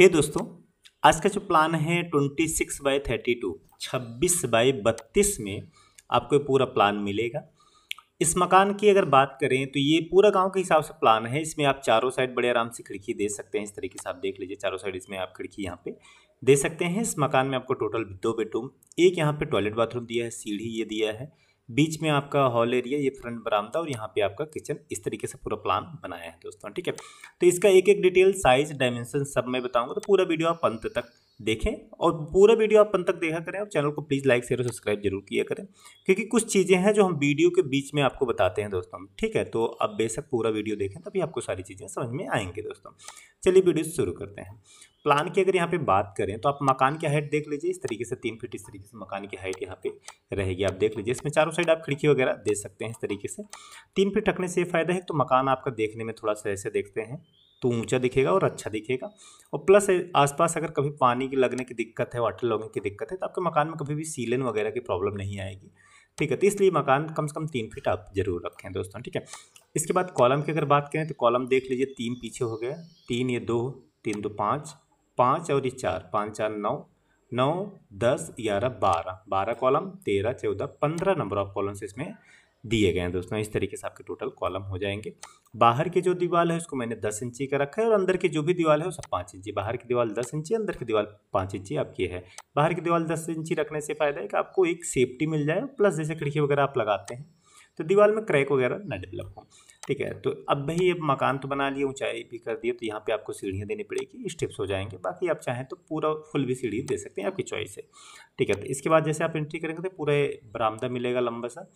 हे दोस्तों आज का जो प्लान है twenty six by thirty two छब्बीस बाई बत्तीस में आपको पूरा प्लान मिलेगा इस मकान की अगर बात करें तो ये पूरा गांव के हिसाब से प्लान है इसमें आप चारों साइड बड़े आराम से खिड़की दे सकते हैं इस तरीके से आप देख लीजिए चारों साइड इसमें आप खिड़की यहाँ पे दे सकते हैं इस मकान में आपको टोटल दो बेडरूम एक यहाँ पे टॉयलेट बाथरूम दिया है सीढ़ी ये दिया है बीच में आपका हॉल एरिया ये फ्रंट बरामदा और यहाँ पे आपका किचन इस तरीके से पूरा प्लान बनाया है दोस्तों ठीक है तो इसका एक एक डिटेल साइज डायमेंशन सब मैं बताऊंगा तो पूरा वीडियो आप अंत तक देखें और पूरा वीडियो आप अंत तक देखा करें और चैनल को प्लीज़ लाइक शेयर और सब्सक्राइब जरूर किया करें क्योंकि कुछ चीज़ें हैं जो हम वीडियो के बीच में आपको बताते हैं दोस्तों ठीक है तो आप बेशक पूरा वीडियो देखें तभी आपको सारी चीज़ें समझ में आएंगे दोस्तों चलिए वीडियो शुरू करते हैं प्लान की अगर यहाँ पे बात करें तो आप मकान की हाइट देख लीजिए इस तरीके से तीन फीट इस तरीके से मकान की हाइट यहाँ पे रहेगी आप देख लीजिए इसमें चारों साइड आप खिड़की वगैरह दे सकते हैं इस तरीके से तीन फीट रखने से फ़ायदा है तो मकान आपका देखने में थोड़ा सा ऐसे देखते हैं तो ऊंचा दिखेगा और अच्छा दिखेगा और प्लस आसपास अगर कभी पानी की लगने की दिक्कत है वाटर लॉगिंग की दिक्कत है तो आपके मकान में कभी भी सीलन वगैरह की प्रॉब्लम नहीं आएगी ठीक है तो इसलिए मकान कम से कम तीन फीट आप जरूर रखें दोस्तों ठीक है इसके बाद कॉलम की अगर बात करें तो कॉलम देख लीजिए तीन पीछे हो गया तीन ये दो तीन दो पाँच पाँच और ये चार पाँच चार नौ नौ दस ग्यारह बारह बारह कॉलम तेरह चौदह पंद्रह नंबर ऑफ कॉलम्स इसमें दिए गए हैं दोस्तों इस तरीके से आपके टोटल कॉलम हो जाएंगे बाहर की जो दीवार है उसको मैंने दस इंची का रखा है और अंदर की जो भी दीवार है उसको पाँच इंची बाहर की दीवार दस इंची अंदर की दीवार पाँच इंची आपकी है बाहर की दीवार दस इंची रखने से फ़ायदा है कि आपको एक सेफ्टी मिल जाए प्लस जैसे खिड़की वगैरह आप लगाते हैं तो दीवार में क्रैक वगैरह ना डेवलप हो ठीक है तो अब भाई अब मकान तो बना लिए ऊंचाई भी कर दिए तो यहाँ पे आपको सीढ़ियाँ देनी पड़ेगी स्टेप्स हो जाएंगे बाकी आप चाहें तो पूरा फुल भी सीढ़ी दे सकते हैं आपकी चॉइस है ठीक है तो इसके बाद जैसे आप एंट्री करेंगे तो पूरा बरामदा मिलेगा लंबा सा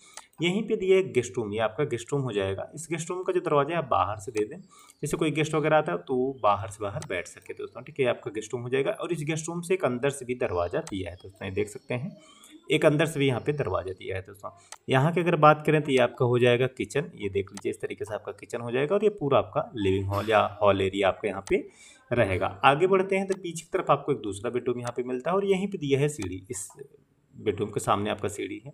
यहीं पर दिए गेस्ट रूम ये आपका गेस्ट रूम हो जाएगा इस गेस्ट रूम का जो दरवाज़ा है आप बाहर से दे दें जैसे कोई गेस्ट वगैरह आता है तो बाहर से बाहर बैठ सके दोस्तों ठीक है आपका गेस्ट रूम हो जाएगा और इस गेस्ट रूम से एक अंदर से भी दरवाज़ा दिया है दोस्तों ये देख सकते हैं एक अंदर से भी यहाँ पे दरवाजा दिया है दोस्तों यहाँ की अगर बात करें तो ये आपका हो जाएगा किचन ये देख लीजिए इस तरीके से आपका किचन हो जाएगा और ये पूरा आपका लिविंग हॉल या हॉल एरिया आपका यहाँ पे रहेगा आगे बढ़ते हैं तो पीछे की तरफ आपको एक दूसरा बेडरूम यहाँ पे मिलता है और यहीं पर दिया है सीढ़ी इस बेडरूम के सामने आपका सीढ़ी है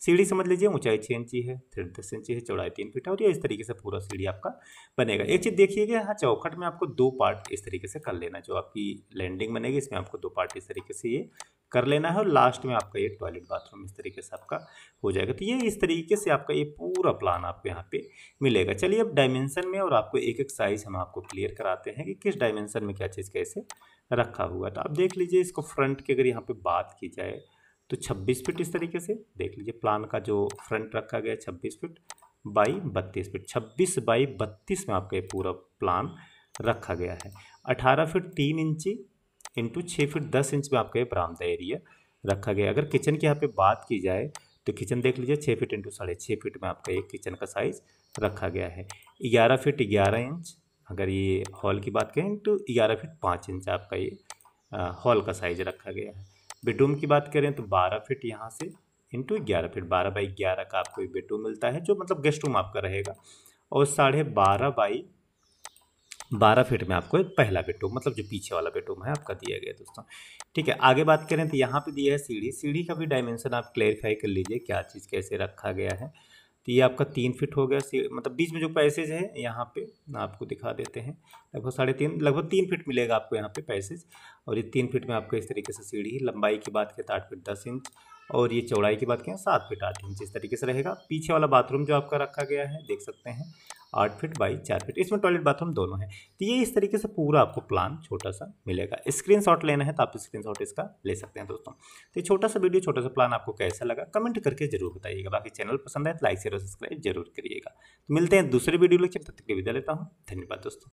सीढ़ी समझ लीजिए ऊंचाई छः इंची है फिर दस इंची है चौड़ाई तीन फीट और ये इस तरीके से पूरा सीढ़ी आपका बनेगा एक चीज़ देखिएगा हाँ चौखट में आपको दो पार्ट इस तरीके से कर लेना जो आपकी लैंडिंग बनेगी इसमें आपको दो पार्ट इस तरीके से ये कर लेना है और लास्ट में आपका ये टॉयलेट बाथरूम इस तरीके से आपका हो जाएगा तो ये इस तरीके से आपका ये पूरा प्लान आपको यहाँ पे मिलेगा चलिए अब डायमेंशन में और आपको एक एक साइज़ हम आपको क्लियर कराते हैं कि किस डायमेंशन में क्या चीज़ कैसे रखा हुआ है तो आप देख लीजिए इसको फ्रंट की अगर यहाँ पर बात की जाए तो 26 फीट इस तरीके से देख लीजिए प्लान का जो फ्रंट रखा गया 26 फीट बाई बत्तीस फीट 26 बाई 32 में आपका ये पूरा प्लान रखा गया है 18 फीट तीन इंची इंटू छः फिट दस इंच में आपका ये बरामदा एरिया रखा गया अगर किचन की यहाँ पे बात की जाए तो किचन देख लीजिए छः फिट इंटू साढ़े छः फिट में आपका ये किचन का साइज़ रखा गया है ग्यारह फिट ग्यारह इंच अगर ये हॉल की बात करें तो ग्यारह फिट पाँच इंच आपका ये हॉल का साइज़ रखा गया है बेडरूम की बात करें तो बारह फीट यहाँ से इंटू ग्यारह फीट बारह बाई ग्यारह का आपको एक बेडरूम मिलता है जो मतलब गेस्ट रूम आपका रहेगा और साढ़े बारह बाई बारह फिट में आपको एक पहला बेडरूम मतलब जो पीछे वाला बेडरूम है आपका दिया गया दोस्तों ठीक है आगे बात करें तो यहाँ पे दिया है सीढ़ी सीढ़ी का भी डायमेंशन आप क्लेरिफाई कर लीजिए क्या चीज़ कैसे रखा गया है तो ये आपका तीन फिट हो गया मतलब बीच में जो पैसेज है यहाँ पे आपको दिखा देते हैं लगभग साढ़े तीन लगभग तीन फिट मिलेगा आपको यहाँ पे पैसेज और ये तीन फिट में आपका इस तरीके से सीढ़ी लंबाई की बात करें तो आठ फिट दस इंच और ये चौड़ाई की बात करें सात फिट आठ इंच इस तरीके से रहेगा पीछे वाला बाथरूम जो आपका रखा गया है देख सकते हैं आठ फिट बाई चार फिट इसमें टॉयलेट बाथरूम दोनों है तो ये इस तरीके से पूरा आपको प्लान छोटा सा मिलेगा स्क्रीनशॉट लेना है तो आप स्क्रीनशॉट इसका ले सकते हैं दोस्तों तो ये छोटा सा वीडियो छोटा सा प्लान आपको कैसा लगा कमेंट करके जरूर बताइएगा बाकी चैनल पसंद है तो लाइक शेयर और सब्सक्राइब जरूर करिएगा तो मिलते हैं दूसरे वीडियो लेक्चर तब तक के विदा लेता हूँ धन्यवाद दोस्तों